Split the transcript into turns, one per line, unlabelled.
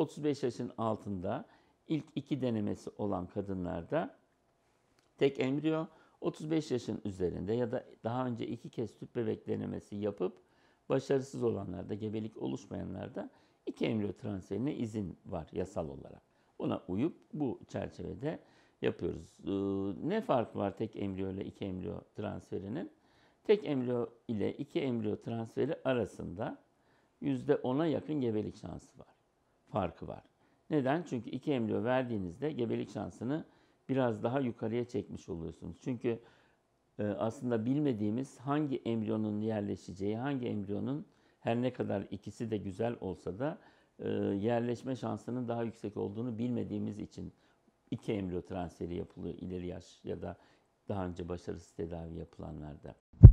35 yaşın altında ilk iki denemesi olan kadınlarda tek embriyo 35 yaşın üzerinde ya da daha önce iki kez tüp bebek denemesi yapıp başarısız olanlarda, gebelik oluşmayanlarda iki embriyo transferine izin var yasal olarak. Buna uyup bu çerçevede yapıyoruz. Ee, ne fark var tek embriyo ile iki embriyo transferinin? Tek embriyo ile iki embriyo transferi arasında %10'a yakın gebelik şansı var farkı var. Neden? Çünkü iki embriyo verdiğinizde gebelik şansını biraz daha yukarıya çekmiş oluyorsunuz. Çünkü e, aslında bilmediğimiz hangi embriyonun yerleşeceği, hangi embriyonun her ne kadar ikisi de güzel olsa da e, yerleşme şansının daha yüksek olduğunu bilmediğimiz için iki embriyo transferi yapılıyor ileri yaş ya da daha önce başarısız tedavi yapılanlarda.